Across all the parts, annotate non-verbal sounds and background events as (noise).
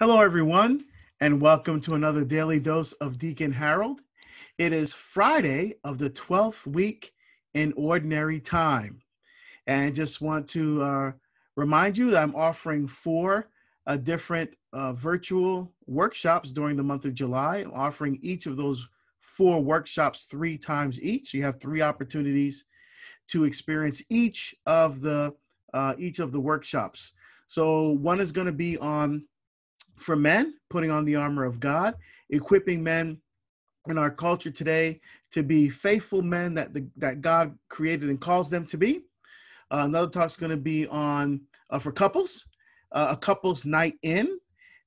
Hello, everyone, and welcome to another daily dose of Deacon Harold. It is Friday of the 12th week in ordinary time. And just want to uh, remind you that I'm offering four uh, different uh, virtual workshops during the month of July. I'm offering each of those four workshops three times each. You have three opportunities to experience each of the uh, each of the workshops. So one is going to be on for men, putting on the armor of God, equipping men in our culture today to be faithful men that the, that God created and calls them to be. Uh, another is going to be on uh, for couples, uh, a couples night in,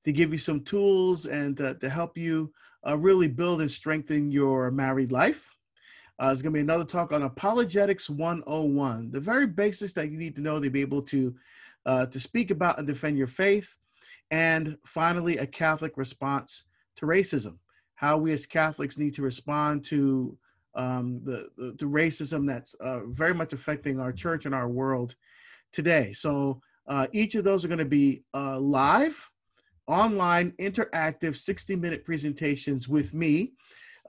to give you some tools and uh, to help you uh, really build and strengthen your married life. Uh, there's going to be another talk on apologetics 101, the very basics that you need to know to be able to to speak about and defend your faith. And finally, a Catholic response to racism, how we as Catholics need to respond to um, the, the, the, racism that's uh, very much affecting our church and our world today. So uh, each of those are going to be uh, live, online, interactive, 60 minute presentations with me.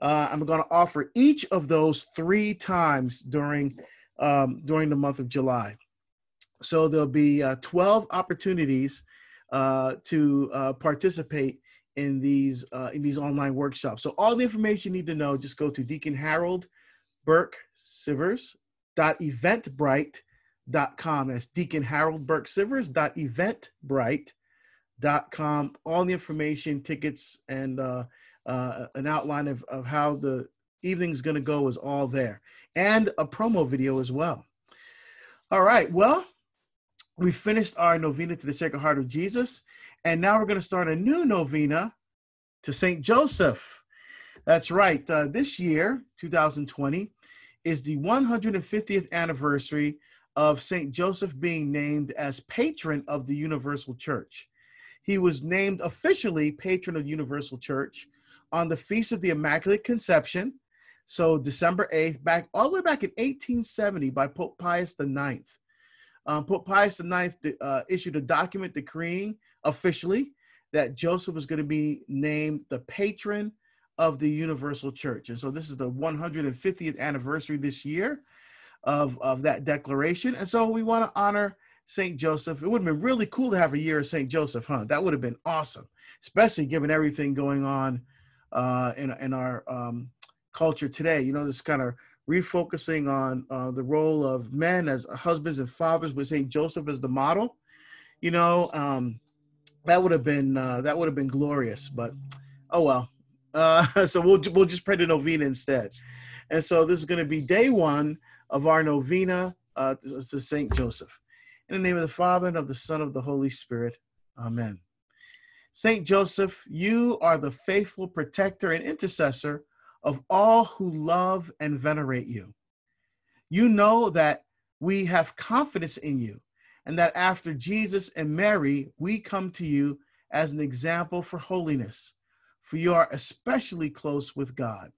Uh, I'm going to offer each of those three times during, um, during the month of July. So there'll be uh, 12 opportunities uh, to uh, participate in these uh, in these online workshops. So all the information you need to know, just go to Deacon Harold Burke Sivers dot Com. That's Deacon Harold Burke Sivers dot Com. All the information, tickets, and uh, uh, an outline of, of how the evening's going to go is all there, and a promo video as well. All right, well we finished our novena to the Sacred Heart of Jesus, and now we're going to start a new novena to Saint Joseph. That's right. Uh, this year, 2020, is the 150th anniversary of Saint Joseph being named as patron of the Universal Church. He was named officially patron of the Universal Church on the Feast of the Immaculate Conception, so December 8th, back all the way back in 1870 by Pope Pius IX. Um, Pope Pius IX uh, issued a document decreeing officially that Joseph was going to be named the patron of the Universal Church. And so this is the 150th anniversary this year of, of that declaration. And so we want to honor St. Joseph. It would have been really cool to have a year of St. Joseph, huh? That would have been awesome, especially given everything going on uh, in, in our um, culture today. You know, this kind of refocusing on uh, the role of men as husbands and fathers with Saint Joseph as the model. You know, um, that would have been uh, that would have been glorious. But oh well. Uh, (laughs) so we'll we'll just pray the novena instead. And so this is going to be day one of our novena uh, to Saint Joseph. In the name of the Father and of the Son of the Holy Spirit. Amen. Saint Joseph, you are the faithful protector and intercessor of all who love and venerate you. You know that we have confidence in you, and that after Jesus and Mary, we come to you as an example for holiness, for you are especially close with God.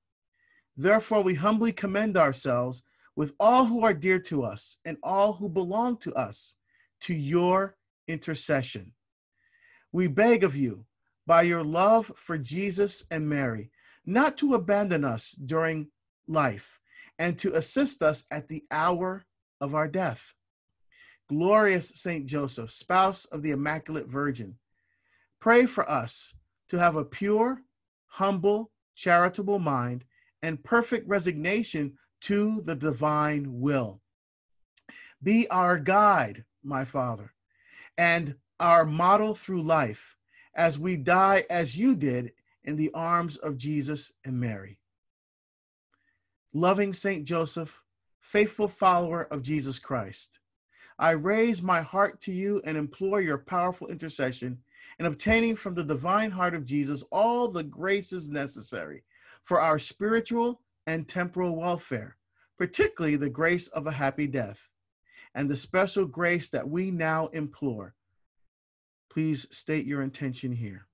Therefore, we humbly commend ourselves with all who are dear to us and all who belong to us to your intercession. We beg of you, by your love for Jesus and Mary, not to abandon us during life, and to assist us at the hour of our death. Glorious Saint Joseph, spouse of the Immaculate Virgin, pray for us to have a pure, humble, charitable mind and perfect resignation to the divine will. Be our guide, my Father, and our model through life as we die as you did in the arms of Jesus and Mary. Loving Saint Joseph, faithful follower of Jesus Christ, I raise my heart to you and implore your powerful intercession in obtaining from the divine heart of Jesus all the graces necessary for our spiritual and temporal welfare, particularly the grace of a happy death and the special grace that we now implore. Please state your intention here.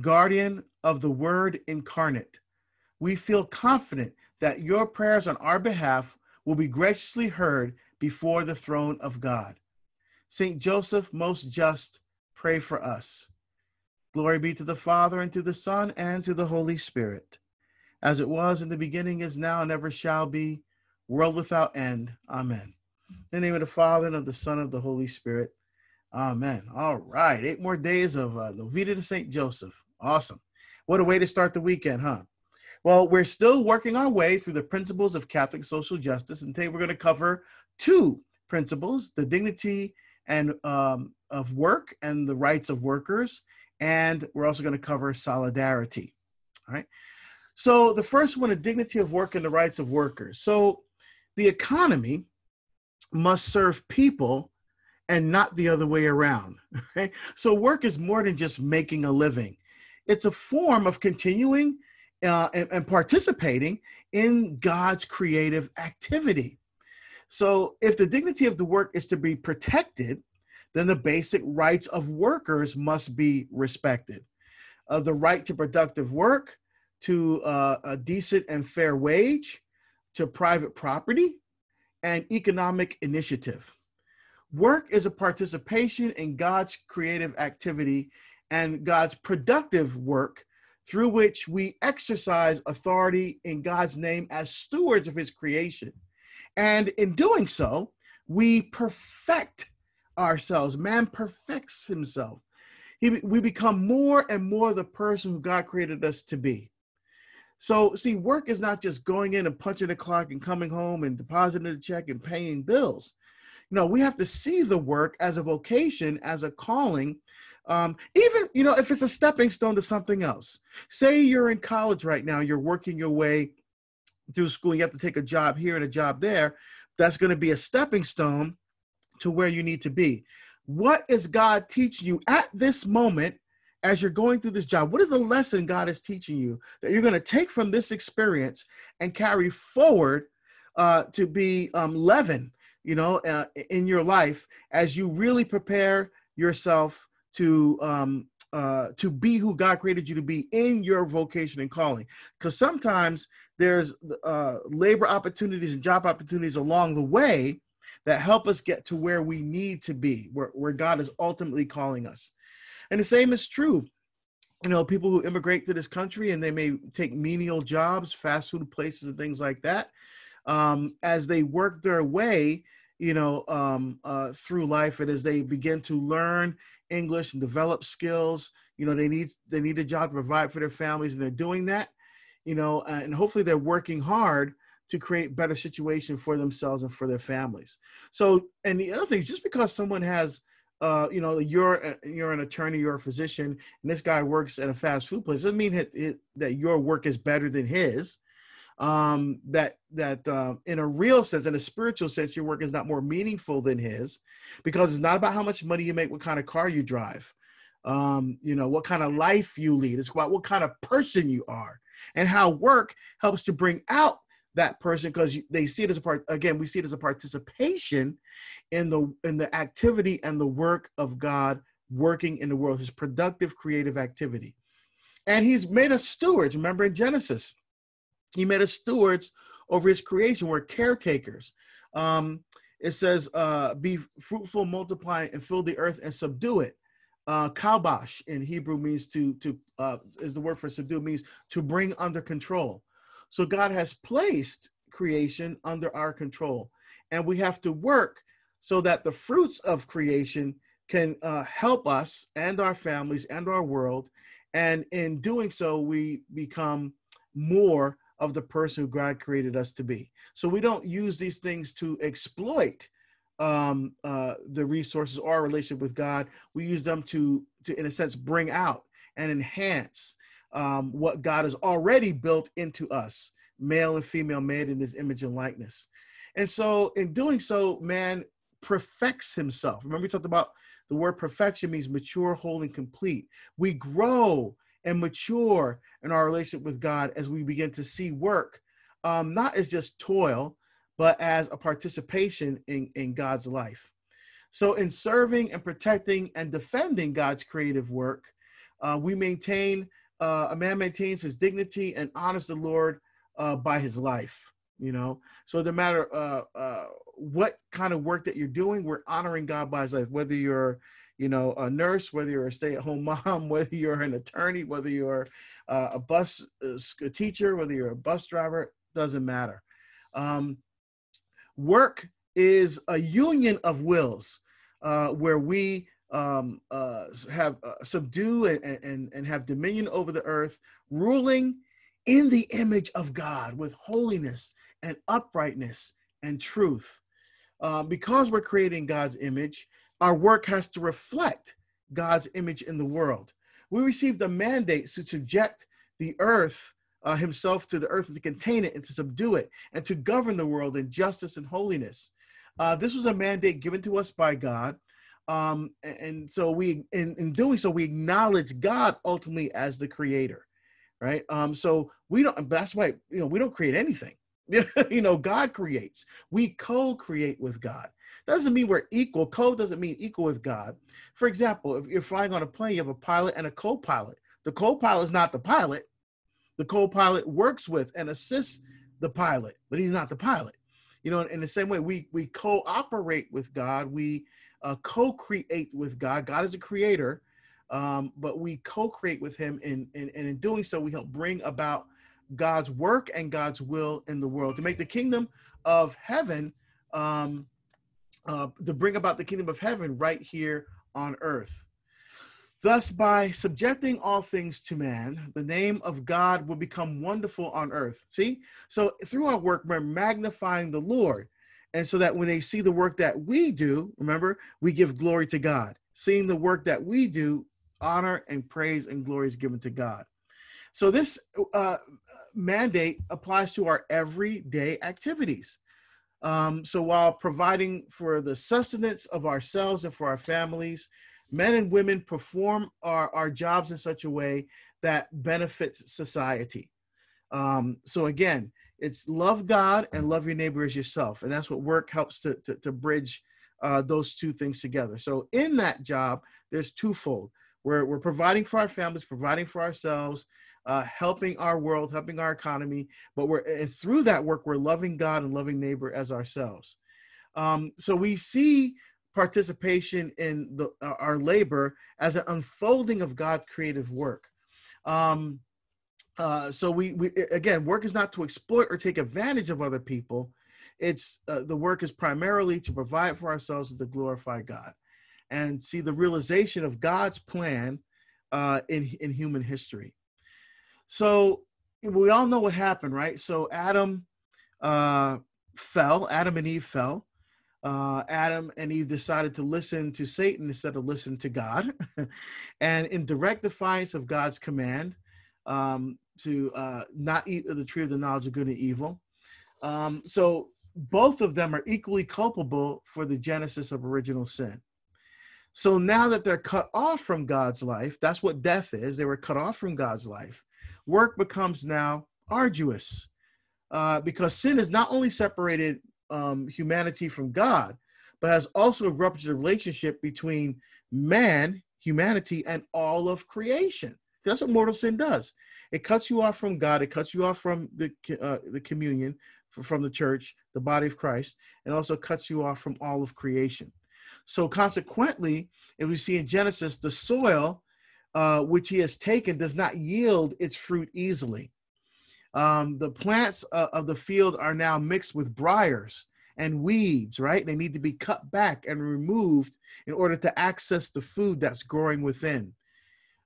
guardian of the Word incarnate. We feel confident that your prayers on our behalf will be graciously heard before the throne of God. Saint Joseph, most just, pray for us. Glory be to the Father, and to the Son, and to the Holy Spirit, as it was in the beginning, is now, and ever shall be, world without end. Amen. In the name of the Father, and of the Son, and of the Holy Spirit. Amen. All right. Eight more days of uh, the Vita to St. Joseph. Awesome. What a way to start the weekend, huh? Well, we're still working our way through the principles of Catholic social justice, and today we're going to cover two principles the dignity and um, of work and the rights of workers, and we're also going to cover solidarity. All right. So, the first one the dignity of work and the rights of workers. So, the economy must serve people and not the other way around. (laughs) Okay? So work is more than just making a living it's a form of continuing uh, and, and participating in God's creative activity. So, if the dignity of the work is to be protected, then the basic rights of workers must be respected. Uh, the right to productive work, to uh, a decent and fair wage, to private property, and economic initiative. Work is a participation in God's creative activity and God's productive work through which we exercise authority in God's name as stewards of his creation. And in doing so, we perfect ourselves. Man perfects himself. He, we become more and more the person who God created us to be. So, see, work is not just going in and punching the clock and coming home and depositing a check and paying bills. No, we have to see the work as a vocation, as a calling um, even you know if it's a stepping stone to something else. Say you're in college right now, you're working your way through school, you have to take a job here and a job there. That's going to be a stepping stone to where you need to be. What is God teaching you at this moment as you're going through this job? What is the lesson God is teaching you that you're going to take from this experience and carry forward uh, to be um, leaven, you know, uh, in your life as you really prepare yourself to um, uh, to be who God created you to be in your vocation and calling. Because sometimes there's uh, labor opportunities and job opportunities along the way that help us get to where we need to be, where, where God is ultimately calling us. And the same is true. You know, people who immigrate to this country and they may take menial jobs, fast food places, and things like that. Um, as they work their way you know, um, uh, through life, and as they begin to learn English and develop skills, you know, they need they need a job to provide for their families, and they're doing that, you know, uh, and hopefully they're working hard to create better situation for themselves and for their families. So, and the other thing is just because someone has, uh, you know, you're uh, you're an attorney, you're a physician, and this guy works at a fast food place doesn't mean that, that your work is better than his um, that that uh, in a real sense, in a spiritual sense, your work is not more meaningful than his, because it's not about how much money you make, what kind of car you drive, um, you know, what kind of life you lead. It's about what kind of person you are, and how work helps to bring out that person because they see it as a part. Again, we see it as a participation in the in the activity and the work of God working in the world, His productive creative activity, and He's made us stewards. Remember in Genesis he met us stewards over his creation. We're caretakers. Um, it says, uh, be fruitful, multiply, and fill the earth and subdue it. Uh, kalbash in Hebrew means to, to uh, is the word for subdue, means to bring under control. So God has placed creation under our control. And we have to work so that the fruits of creation can uh, help us and our families and our world. And in doing so, we become more of the person who God created us to be. So we don't use these things to exploit um, uh, the resources or our relationship with God. We use them to, to in a sense, bring out and enhance um, what God has already built into us, male and female, made in His image and likeness. And so, in doing so, man perfects himself. Remember, we talked about the word perfection means mature, whole, and complete. We grow and mature in our relationship with God as we begin to see work, um, not as just toil, but as a participation in, in God's life. So, in serving and protecting and defending God's creative work, uh, we maintain, uh, a man maintains his dignity and honors the Lord uh, by his life. You know, so no matter uh, uh, what kind of work that you're doing, we're honoring God by his life, whether you're you know, a nurse, whether you're a stay-at-home (laughs) mom, whether you're an attorney, whether you're uh, a bus uh, a teacher, whether you're a bus driver, doesn't matter. Um, work is a union of wills uh, where we um, uh, have uh, subdue and, and, and have dominion over the earth, ruling in the image of God with holiness and uprightness and truth. Uh, because we're creating God's image, our work has to reflect God's image in the world. We received a mandate to subject the earth uh, himself to the earth to contain it and to subdue it and to govern the world in justice and holiness. Uh, this was a mandate given to us by God. Um, and, and so we, in, in doing so, we acknowledge God ultimately as the creator, right? Um, so we don't, that's why, you know, we don't create anything. (laughs) you know, God creates, we co create with God. That doesn't mean we're equal. Co doesn't mean equal with God. For example, if you're flying on a plane, you have a pilot and a co pilot. The co pilot is not the pilot, the co pilot works with and assists the pilot, but he's not the pilot. You know, in the same way, we, we cooperate with God, we uh, co create with God. God is a creator. Um, but we co-create with him and, and, and in doing so we help bring about god's work and god's will in the world to make the kingdom of heaven um, uh, to bring about the kingdom of heaven right here on earth. Thus, by subjecting all things to man, the name of God will become wonderful on earth. See? So, through our work, we're magnifying the Lord. And so that when they see the work that we do, remember, we give glory to God. Seeing the work that we do, honor and praise and glory is given to God. So, this uh, mandate applies to our everyday activities. Um, so while providing for the sustenance of ourselves and for our families, men and women perform our, our jobs in such a way that benefits society. Um, so again, it's love God and love your neighbor as yourself. And that's what work helps to, to, to bridge uh, those two things together. So in that job, there's twofold. We're, we're providing for our families, providing for ourselves, uh, helping our world, helping our economy. But we're and through that work, we're loving God and loving neighbor as ourselves. Um, so we see participation in the, our labor as an unfolding of God's creative work. Um, uh, so we, we again, work is not to exploit or take advantage of other people. It's uh, the work is primarily to provide for ourselves and to glorify God, and see the realization of God's plan uh, in in human history. So we all know what happened, right? So Adam uh, fell. Adam and Eve fell. Uh, Adam and Eve decided to listen to Satan instead of listen to God. (laughs) and in direct defiance of God's command um, to uh, not eat of the tree of the knowledge of good and evil. Um, so both of them are equally culpable for the genesis of original sin. So now that they're cut off from God's life, that's what death is. They were cut off from God's life. Work becomes now arduous uh, because sin has not only separated um, humanity from God, but has also ruptured the relationship between man, humanity, and all of creation. That's what mortal sin does. It cuts you off from God. It cuts you off from the uh, the communion, from the church, the body of Christ, and also cuts you off from all of creation. So consequently, if we see in Genesis, the soil uh, which he has taken does not yield its fruit easily. Um, the plants uh, of the field are now mixed with briars and weeds, right? They need to be cut back and removed in order to access the food that's growing within.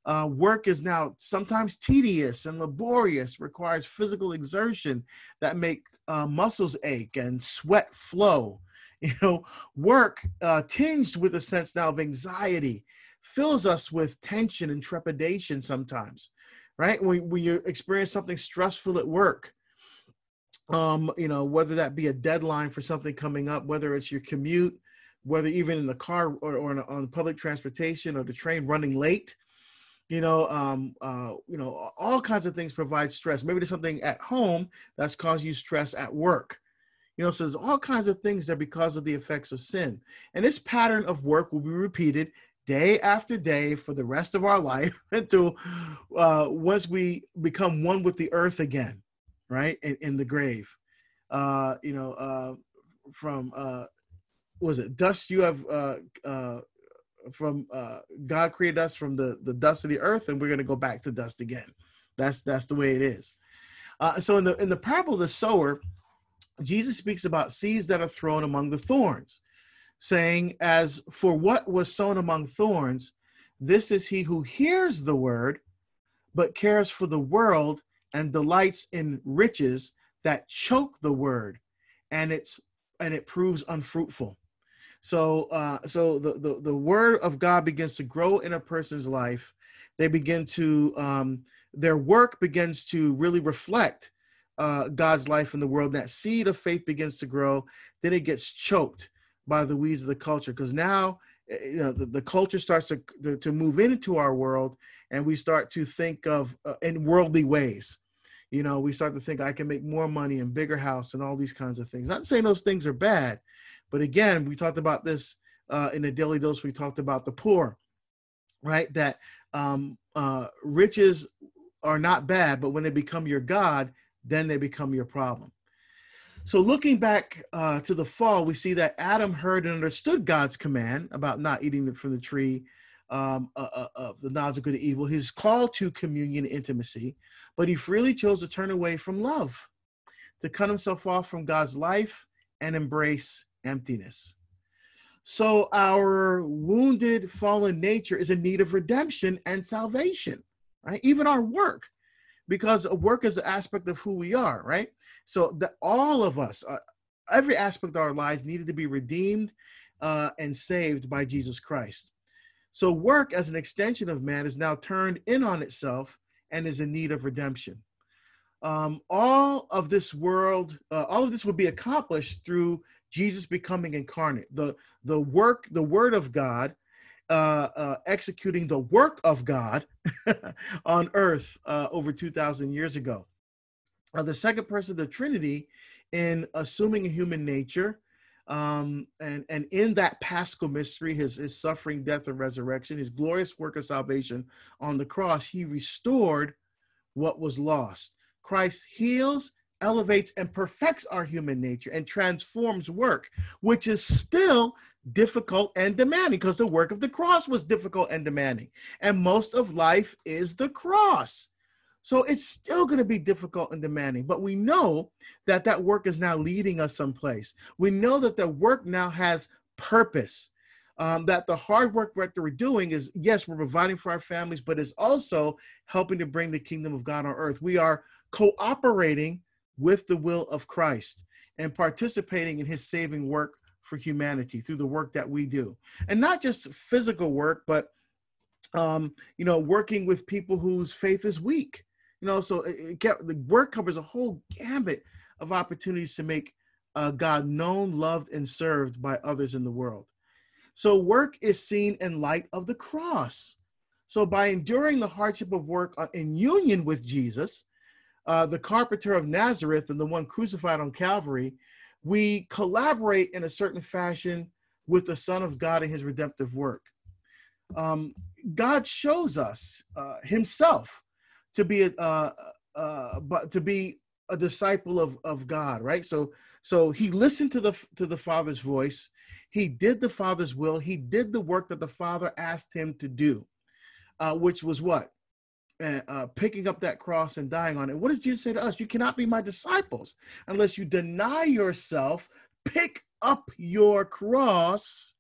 Uh, work is now sometimes tedious and laborious, requires physical exertion that make uh, muscles ache and sweat flow. (laughs) You know, work uh, tinged with a sense now of anxiety fills us with tension and trepidation sometimes, right? When, when you experience something stressful at work, um, you know, whether that be a deadline for something coming up, whether it's your commute, whether even in the car or, or a, on public transportation or the train running late, you know, um, uh, you know, all kinds of things provide stress. Maybe there's something at home that's caused you stress at work. You know, so there's all kinds of things that because of the effects of sin. And this pattern of work will be repeated day after day for the rest of our life (laughs) until uh, once we become one with the earth again, right? In, in the grave, uh, you know, uh, from uh, was it dust? You have uh, uh, from God created us from the the dust of the earth, and we're going to go back to dust again. That's that's the way it is. so in the in the parable of the sower, Jesus speaks about seeds that are thrown among the thorns saying, As for what was sown among thorns, this is he who hears the word, but cares for the world and delights in riches that choke the word, and it's and it proves unfruitful. So, uh, so the, the the word of God begins to grow in a person's life. They begin to um, their work begins to really reflect uh, God's life in the world. That seed of faith begins to grow. Then it gets choked by the weeds of the culture because now eh, eh, you know the, the culture starts to, to, to move into our world and we start to think of uh, in worldly ways you know we start to think i can make more money and bigger house and all these kinds of things not saying those things are bad but again we talked about this uh, in the daily dose we talked about the poor right that um, uh, riches are not bad but when they become your god then they become your problem so, looking back uh, to the fall, we see that Adam heard and understood God's command about not eating from the tree um, uh, uh, of the knowledge of good and evil, his call to communion intimacy, but he freely chose to turn away from love, to cut himself off from God's life and embrace emptiness. So, our wounded, fallen nature is in need of redemption and salvation, right? Even our work because work is an aspect of who we are, right? So that all of us, uh, every aspect of our lives needed to be redeemed uh, and saved by Jesus Christ. So work as an extension of man is now turned in on itself and is in need of redemption. Um, all of this world, uh, all of this would be accomplished through Jesus becoming incarnate. The the work, the Word of God uh, uh, executing the work of God (laughs) on earth uh, over 2,000 years ago. Uh, the second person of the Trinity in assuming a human nature. Um, and, and in that paschal mystery, his, his suffering, death, and resurrection, his glorious work of salvation on the cross, he restored what was lost. Christ heals, elevates, and perfects our human nature and transforms work, which is still difficult and demanding because the work of the cross was difficult and demanding. And most of life is the cross. So it's still going to be difficult and demanding, but we know that that work is now leading us someplace. We know that the work now has purpose. Um, that the hard work that we're doing is yes, we're providing for our families, but it's also helping to bring the kingdom of God on earth. We are cooperating with the will of Christ and participating in his saving work for humanity through the work that we do. And not just physical work, but um, you know, working with people whose faith is weak. You know, so it, it kept, the work covers a whole gambit of opportunities to make uh, God known, loved, and served by others in the world. So work is seen in light of the cross. So by enduring the hardship of work uh, in union with Jesus, uh, the carpenter of Nazareth and the one crucified on Calvary, we collaborate in a certain fashion with the Son of God and his redemptive work. Um, God shows us uh, himself to be a, but to be a disciple of, of God, right? So, so he listened to the, to the father's voice. He did the father's will. He did the work that the father asked him to do, uh, which was what? and uh, picking up that cross and dying on it. What does Jesus say to us? You cannot be my disciples unless you deny yourself, pick up your cross,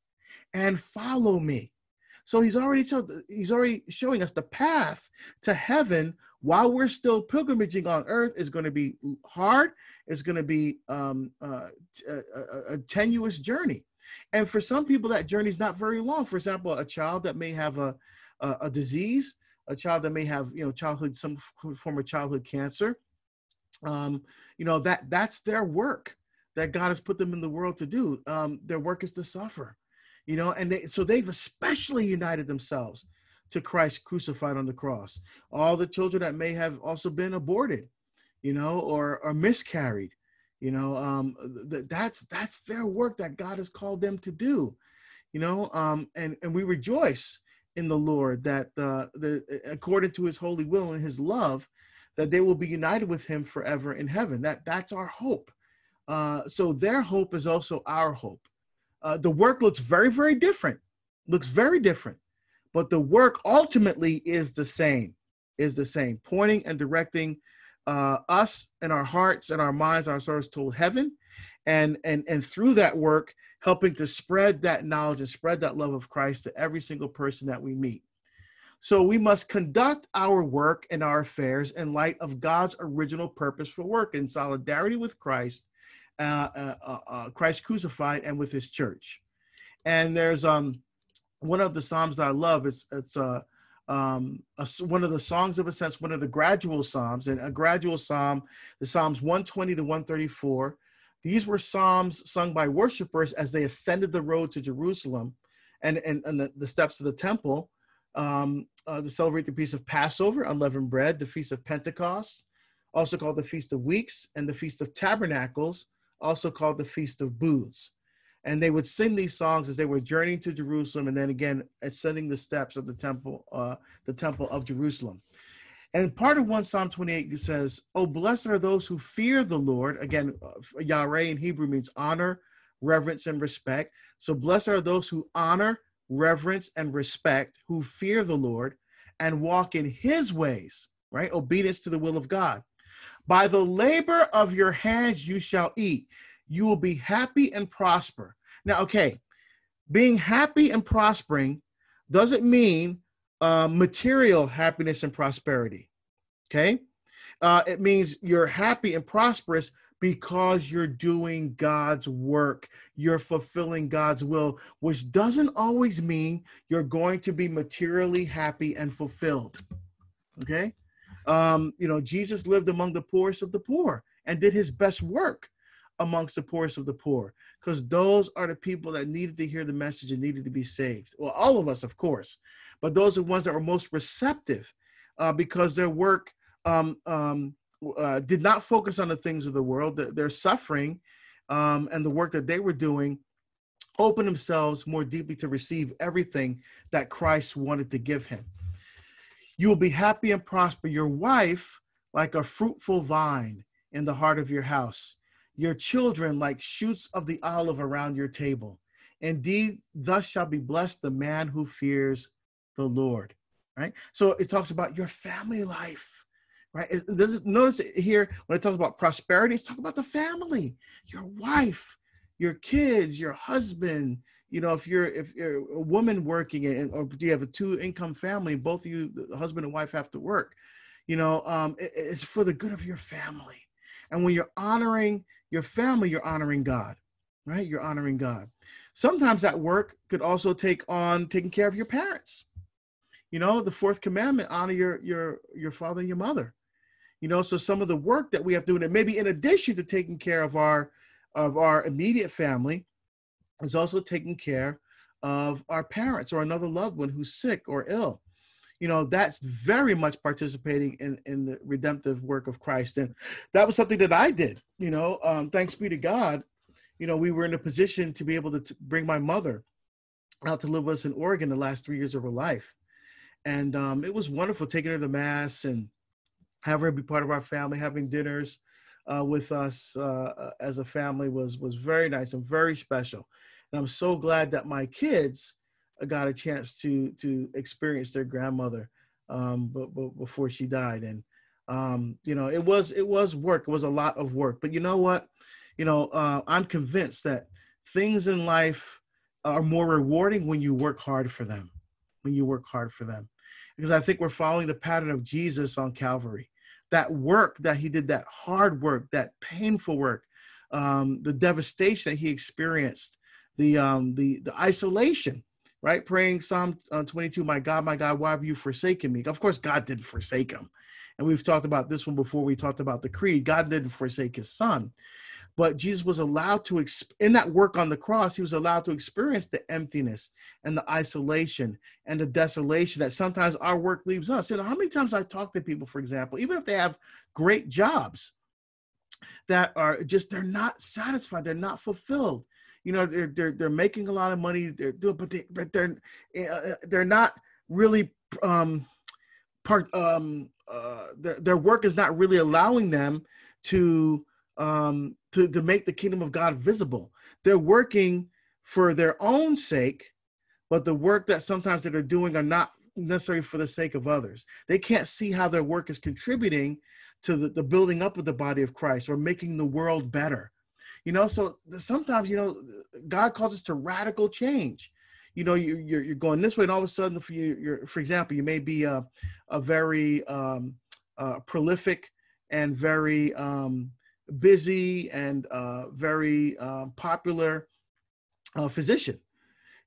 and follow me. So he's already told, he's already showing us the path to heaven while we're still pilgrimaging on earth is going to be hard. It's going to be um, uh, uh a, a, tenuous journey. And for some people, that journey is not very long. For example, a child that may have a, a, a disease, a child that may have you know childhood some form of childhood cancer um, you know that that's their work that god has put them in the world to do um, their work is to suffer you know and they, so they've especially united themselves to christ crucified on the cross all the children that may have also been aborted you know or or miscarried you know um, th- that's that's their work that god has called them to do you know um, and and we rejoice in the Lord, that uh, the, according to his holy will and his love, that they will be united with him forever in heaven. That that's our hope. Uh, so their hope is also our hope. Uh, the work looks very, very different. Looks very different, but the work ultimately is the same. Is the same, pointing and directing uh, us and our hearts and our minds, our souls toward heaven, and and and through that work, helping to spread that knowledge and spread that love of Christ to every single person that we meet. So we must conduct our work and our affairs in light of God's original purpose for work in solidarity with Christ, uh, uh, uh, uh Christ crucified, and with His church. And there's um, one of the psalms that I love. It's it's uh, um, a, one of the songs of ascents, one of the gradual psalms, and a gradual psalm, the Psalms 120 to 134. These were psalms sung by worshipers as they ascended the road to Jerusalem and, and, and the, the steps of the temple um, uh, to celebrate the Feast of Passover, unleavened bread, the Feast of Pentecost, also called the Feast of Weeks, and the Feast of Tabernacles, also called the Feast of Booths. And they would sing these songs as they were journeying to Jerusalem, and then again ascending the steps of the temple, uh, the temple of Jerusalem. And part of 1 Psalm 28 says, Oh, blessed are those who fear the Lord. Again, uh, Yahweh in Hebrew means honor, reverence, and respect. So blessed are those who honor, reverence, and respect, who fear the Lord and walk in his ways, right? Obedience to the will of God. By the labor of your hands you shall eat. You will be happy and prosper. Now, okay, being happy and prospering doesn't mean uh, material happiness and prosperity. Okay. Uh, it means you're happy and prosperous because you're doing God's work. You're fulfilling God's will, which doesn't always mean you're going to be materially happy and fulfilled. Okay. Um, you know, Jesus lived among the poorest of the poor and did his best work amongst the poorest of the poor because those are the people that needed to hear the message and needed to be saved well all of us of course but those are the ones that were most receptive uh, because their work um, um, uh, did not focus on the things of the world their, suffering um, and the work that they were doing opened themselves more deeply to receive everything that christ wanted to give him you will be happy and prosper your wife like a fruitful vine in the heart of your house your children like shoots of the olive around your table. Indeed, thus shall be blessed the man who fears the Lord. Right? So it talks about your family life. Right? It, it doesn't, notice here when it talks about prosperity, it's talking about the family, your wife, your kids, your husband. You know, if you're if you're a woman working and or do you have a two income family, both of you, husband and wife, have to work. You know, um, it, it's for the good of your family. And when you're honoring your family, you're honoring God, right? You're honoring God. Sometimes that work could also take on taking care of your parents. You know, the fourth commandment, honor your your your father and your mother. You know, so some of the work that we have to do, and maybe in addition to taking care of our of our immediate family, is also taking care of our parents or another loved one who's sick or ill you know that's very much participating in in the redemptive work of christ and that was something that i did you know um, thanks be to god you know we were in a position to be able to t- bring my mother out to live with us in oregon the last three years of her life and um, it was wonderful taking her to mass and having her be part of our family having dinners uh, with us uh, uh, as a family was was very nice and very special and i'm so glad that my kids got a chance to to experience their grandmother um, but, but before she died and um, you know it was it was work it was a lot of work but you know what you know uh, i'm convinced that things in life are more rewarding when you work hard for them when you work hard for them because i think we're following the pattern of jesus on calvary that work that he did that hard work that painful work um, the devastation that he experienced the um, the the isolation right? Praying Psalm uh, 22, My God, my God, why have you forsaken me? Of course, God didn't forsake him. And we've talked about this one before we talked about the creed. God didn't forsake his son. But Jesus was allowed to, in that work on the cross, he was allowed to experience the emptiness and the isolation and the desolation that sometimes our work leaves us. You know, how many times I talk to people, for example, even if they have great jobs that are just, they're not satisfied, they're not fulfilled you know they're they're, they're making a lot of money they're doing but they but they're eh, uh, uh, they're not really um part um uh their, their work is not really allowing them to um to to make the kingdom of god visible they're working for their own sake but the work that sometimes that they're doing are not necessary for the sake of others they can't see how their work is contributing to the, the building up of the body of christ or making the world better you know, so sometimes, you know, God calls us to radical change. You know, you, you're, you're going this way, and all of a sudden, for, you, you're, for example, you may be a, a very um, uh, prolific and very um, busy and uh, very um, popular uh, physician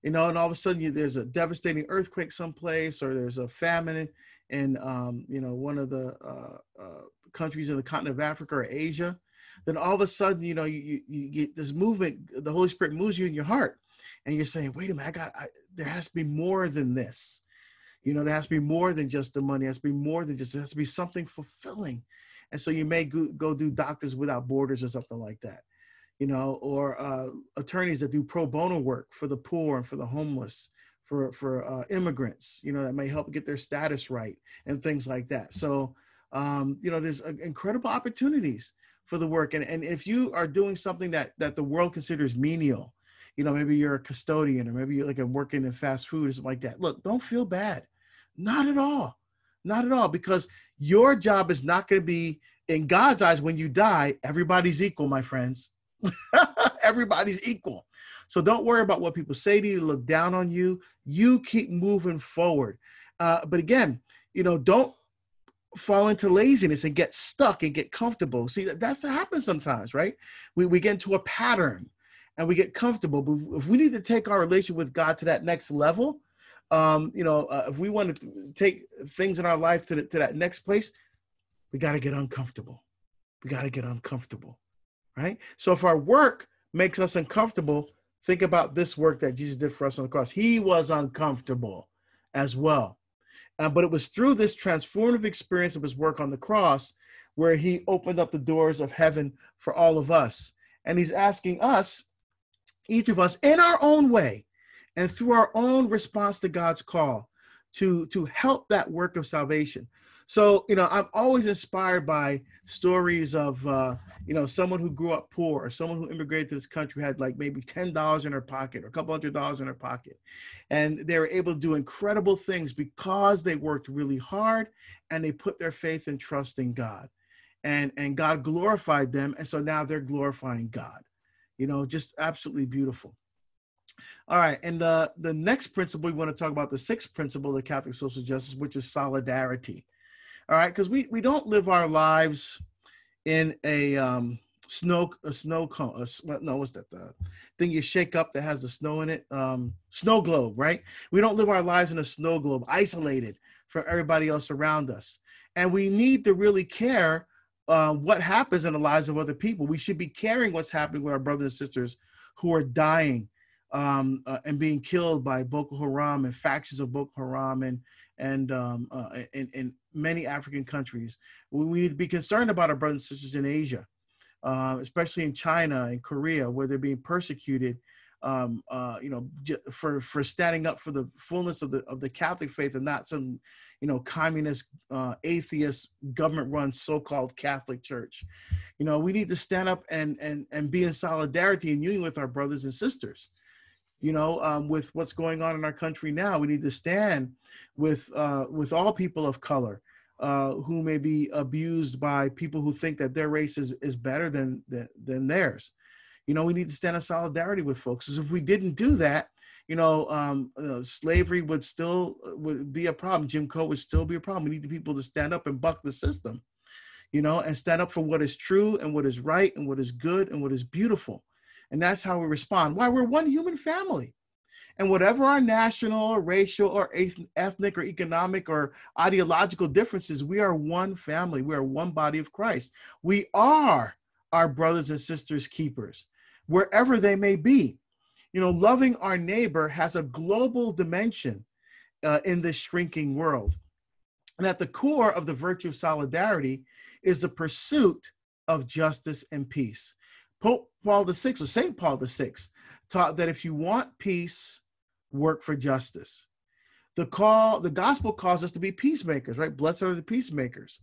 you know, and all of a sudden you, there's a devastating earthquake someplace, or there's a famine in, um, you know, one of the uh, uh, countries in the continent of Africa or Asia, then all of a sudden, you know, you, you get this movement, the Holy Spirit moves you in your heart. And you're saying, wait a minute, I got, I, there has to be more than this. You know, there has to be more than just the money. It has to be more than just, it has to be something fulfilling. And so you may go, go do Doctors Without Borders or something like that, you know, or uh, attorneys that do pro bono work for the poor and for the homeless, for, for uh, immigrants, you know, that may help get their status right and things like that. So, um, you know, there's uh, incredible opportunities for the work. And, and if you are doing something that, that the world considers menial, you know, maybe you're a custodian or maybe you're like a working in fast food or something like that. Look, don't feel bad. Not at all. Not at all. Because your job is not going to be in God's eyes when you die, everybody's equal, my friends. (laughs) everybody's equal. So don't worry about what people say to you, look down on you. You keep moving forward. Uh, but again, you know, don't fall into laziness and get stuck and get comfortable. See, that's what happens sometimes, right? We, we get into a pattern and we get comfortable. But if we need to take our relationship with God to that next level, um, you know, uh, if we want to take things in our life to, the, to that next place, we got to get uncomfortable. We got to get uncomfortable, right? So if our work makes us uncomfortable, think about this work that Jesus did for us on the cross. He was uncomfortable as well. Uh, but it was through this transformative experience of his work on the cross where he opened up the doors of heaven for all of us. And he's asking us, each of us, in our own way and through our own response to God's call, to, to help that work of salvation. So, you know, I'm always inspired by stories of, uh, you know, someone who grew up poor or someone who immigrated to this country had like maybe $10 in her pocket or a couple hundred dollars in her pocket. And they were able to do incredible things because they worked really hard and they put their faith and trust in God. And, and God glorified them. And so now they're glorifying God. You know, just absolutely beautiful. All right, and the the next principle we want to talk about the sixth principle of Catholic social justice, which is solidarity all right because we we don't live our lives in a um snow a snow cone a, no what's that the thing you shake up that has the snow in it um snow globe right we don't live our lives in a snow globe isolated from everybody else around us and we need to really care uh, what happens in the lives of other people we should be caring what's happening with our brothers and sisters who are dying um, uh, and being killed by Boko Haram and factions of Boko Haram and and um, uh, and, and many African countries. We need to be concerned about our brothers and sisters in Asia, uh, especially in China and Korea, where they're being persecuted, um, uh, you know, for for standing up for the fullness of the of the Catholic faith and not some, you know, communist, uh, atheist, government-run so-called Catholic church. You know, we need to stand up and and and be in solidarity and union with our brothers and sisters you know, um, with what's going on in our country now. We need to stand with uh, with all people of color uh, who may be abused by people who think that their race is, is better than, than than theirs. You know, we need to stand in solidarity with folks. Because if we didn't do that, you know, um, uh, slavery would still uh, would be a problem. Jim Crow would still be a problem. We need the people to stand up and buck the system, you know, and stand up for what is true and what is right and what is good and what is beautiful. And that's how we respond. Why? We're one human family. And whatever our national or racial or ethnic or economic or ideological differences, we are one family. We are one body of Christ. We are our brothers and sisters keepers, wherever they may be. You know, loving our neighbor has a global dimension uh, in this shrinking world. And at the core of the virtue of solidarity is the pursuit of justice and peace. Pope Paul the Sixth or St. Paul the Sixth taught that if you want peace, work for justice. The call, the gospel calls us to be peacemakers, right? Blessed are the peacemakers.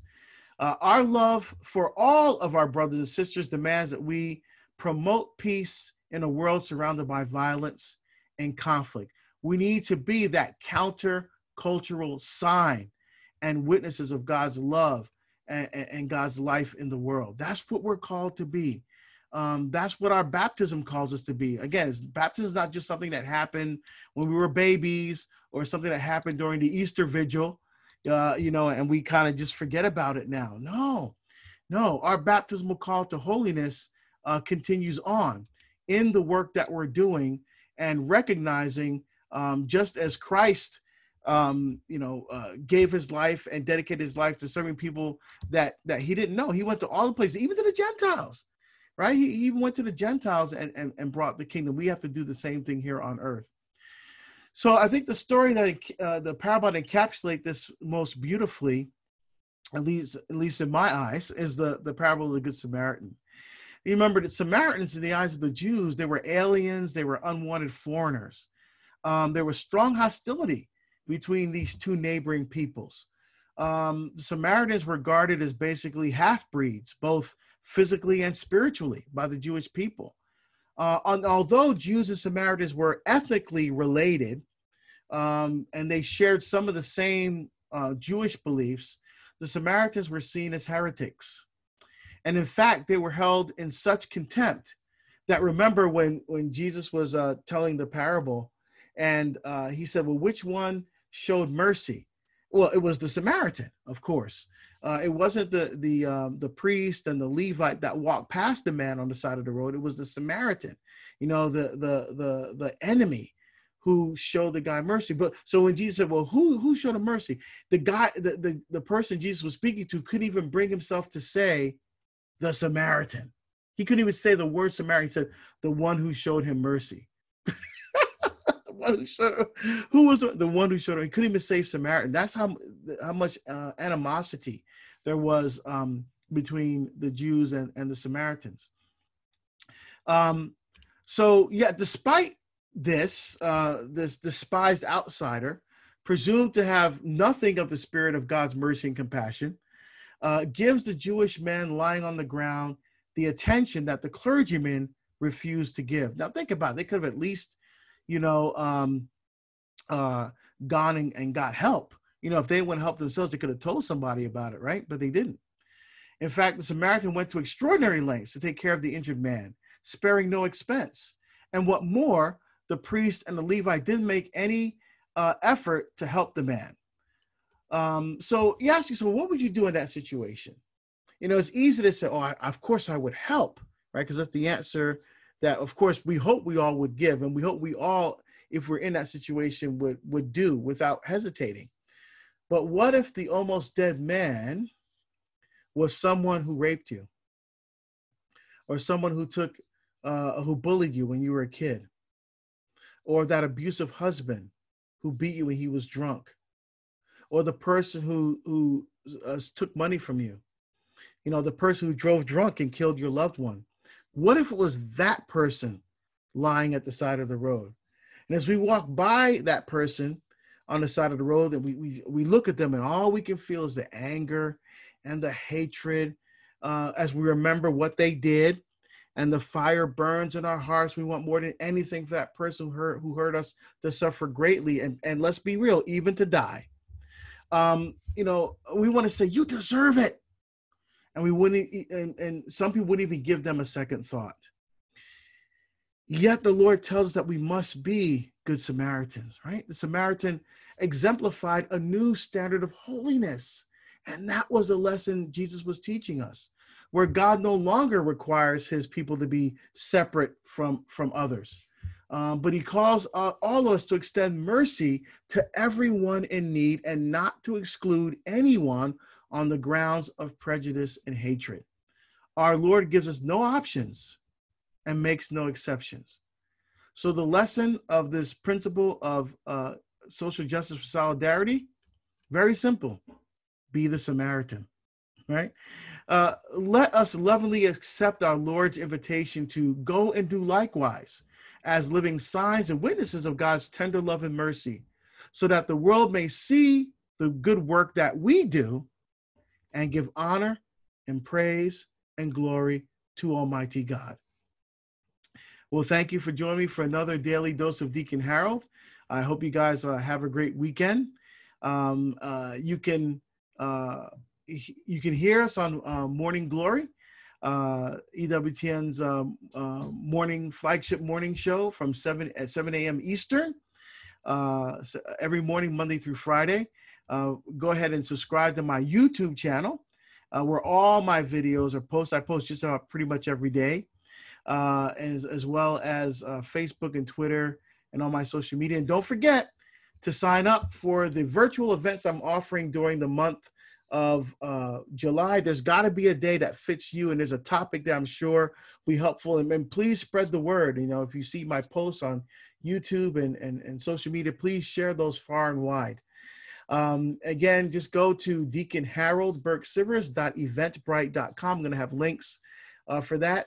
Uh, our love for all of our brothers and sisters demands that we promote peace in a world surrounded by violence and conflict. We need to be that counter cultural sign and witnesses of God's love and, and, God's life in the world. That's what we're called to be um, that's what our baptism calls us to be. Again, baptism is not just something that happened when we were babies or something that happened during the Easter vigil, uh, you know, and we kind of just forget about it now. No, no, our baptismal call to holiness uh, continues on in the work that we're doing and recognizing um, just as Christ. Um, you know, uh, gave his life and dedicated his life to serving people that that he didn't know. He went to all the places, even to the Gentiles right? He, even went to the Gentiles and, and, and brought the kingdom. We have to do the same thing here on earth. So I think the story that uh, the parable encapsulate this most beautifully, at least at least in my eyes, is the the parable of the good Samaritan. You remember that Samaritans, in the eyes of the Jews, they were aliens, they were unwanted foreigners. Um, there was strong hostility between these two neighboring peoples. Um, Samaritans were regarded as basically half breeds, both physically and spiritually by the Jewish people. Uh, on, although Jews and Samaritans were ethnically related um, and they shared some of the same uh, Jewish beliefs, the Samaritans were seen as heretics. And in fact, they were held in such contempt that remember when, when Jesus was uh, telling the parable and uh, he said, Well, which one showed mercy? Well, it was the Samaritan, of course. Uh, it wasn't the the um, the priest and the Levite that walked past the man on the side of the road. It was the Samaritan, you know, the the the the enemy who showed the guy mercy. But so when Jesus said, "Well, who who showed him mercy?" The guy, the the, the person Jesus was speaking to, couldn't even bring himself to say, "The Samaritan." He couldn't even say the word Samaritan. He said, "The one who showed him mercy." (laughs) one who showed who was the one who showed him. He couldn't even say Samaritan. That's how how much uh, animosity there was um, between the Jews and, and the Samaritans. Um, so, yeah, despite this, uh, this despised outsider, presumed to have nothing of the spirit of God's mercy and compassion, uh, gives the Jewish man lying on the ground the attention that the clergyman refused to give. Now, think about it. They could have at least, you know, um, uh, gone and, and got help. You know, if they wouldn't help themselves, they could have told somebody about it, right? But they didn't. In fact, the Samaritan went to extraordinary lengths to take care of the injured man, sparing no expense. And what more, the priest and the Levite didn't make any uh, effort to help the man. Um, so he asked yourself, what would you do in that situation? You know, it's easy to say, oh, I, of course I would help, right? Because that's the answer that, of course, we hope we all would give, and we hope we all, if we're in that situation, would would do without hesitating. But what if the almost dead man was someone who raped you or someone who took, uh, who bullied you when you were a kid or that abusive husband who beat you when he was drunk or the person who, who uh, took money from you, you know, the person who drove drunk and killed your loved one. What if it was that person lying at the side of the road? And as we walk by that person, on the side of the road and we, we, we look at them and all we can feel is the anger and the hatred uh, as we remember what they did and the fire burns in our hearts we want more than anything for that person who hurt, who hurt us to suffer greatly and, and let's be real even to die um, you know we want to say you deserve it and we wouldn't and, and some people wouldn't even give them a second thought Yet the Lord tells us that we must be good Samaritans, right? The Samaritan exemplified a new standard of holiness. And that was a lesson Jesus was teaching us, where God no longer requires his people to be separate from, from others. Um, but he calls uh, all of us to extend mercy to everyone in need and not to exclude anyone on the grounds of prejudice and hatred. Our Lord gives us no options and makes no exceptions. So, the lesson of this principle of uh, social justice for solidarity very simple be the Samaritan, right? Uh, let us lovingly accept our Lord's invitation to go and do likewise as living signs and witnesses of God's tender love and mercy, so that the world may see the good work that we do and give honor and praise and glory to Almighty God. Well, thank you for joining me for another daily dose of Deacon Harold. I hope you guys uh, have a great weekend. Um, uh, you can uh, you can hear us on uh, Morning Glory, uh, EWTN's um, uh, morning flagship morning show from seven at seven a.m. Eastern so every morning, Monday through Friday. go ahead and subscribe to my YouTube channel, where all my videos are posted. I post just about pretty much every day uh, as, as well as uh, Facebook and Twitter and all my social media. And don't forget to sign up for the virtual events I'm offering during the month of uh, July. There's got to be a day that fits you, and there's a topic that I'm sure will be helpful. And, and, please spread the word. You know, if you see my posts on YouTube and, and, and social media, please share those far and wide. Um, again, just go to Deacon Harold Burke I'm going to have links uh, for that.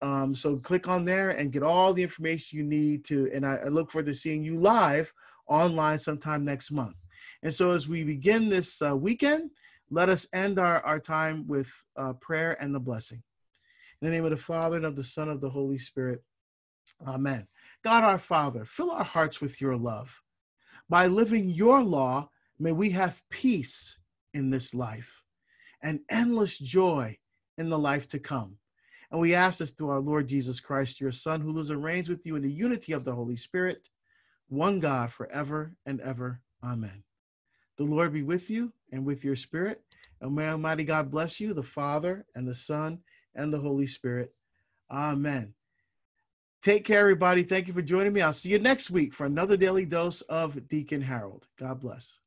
Um, so click on there and get all the information you need to. And I, I look forward to seeing you live online sometime next month. And so as we begin this uh, weekend, let us end our, our time with uh, prayer and the blessing. In the name of the Father and of the Son of the Holy Spirit. Amen. God our Father, fill our hearts with your love. By living your law, may we have peace in this life and endless joy in the life to come and we ask this through our Lord Jesus Christ, your Son, who lives and reigns with you in the unity of the Holy Spirit, one God forever and ever. Amen. The Lord be with you and with your spirit. And may Almighty God bless you, the Father and the Son and the Holy Spirit. Amen. Take care, everybody. Thank you for joining me. I'll see you next week for another daily dose of Deacon Harold. God bless.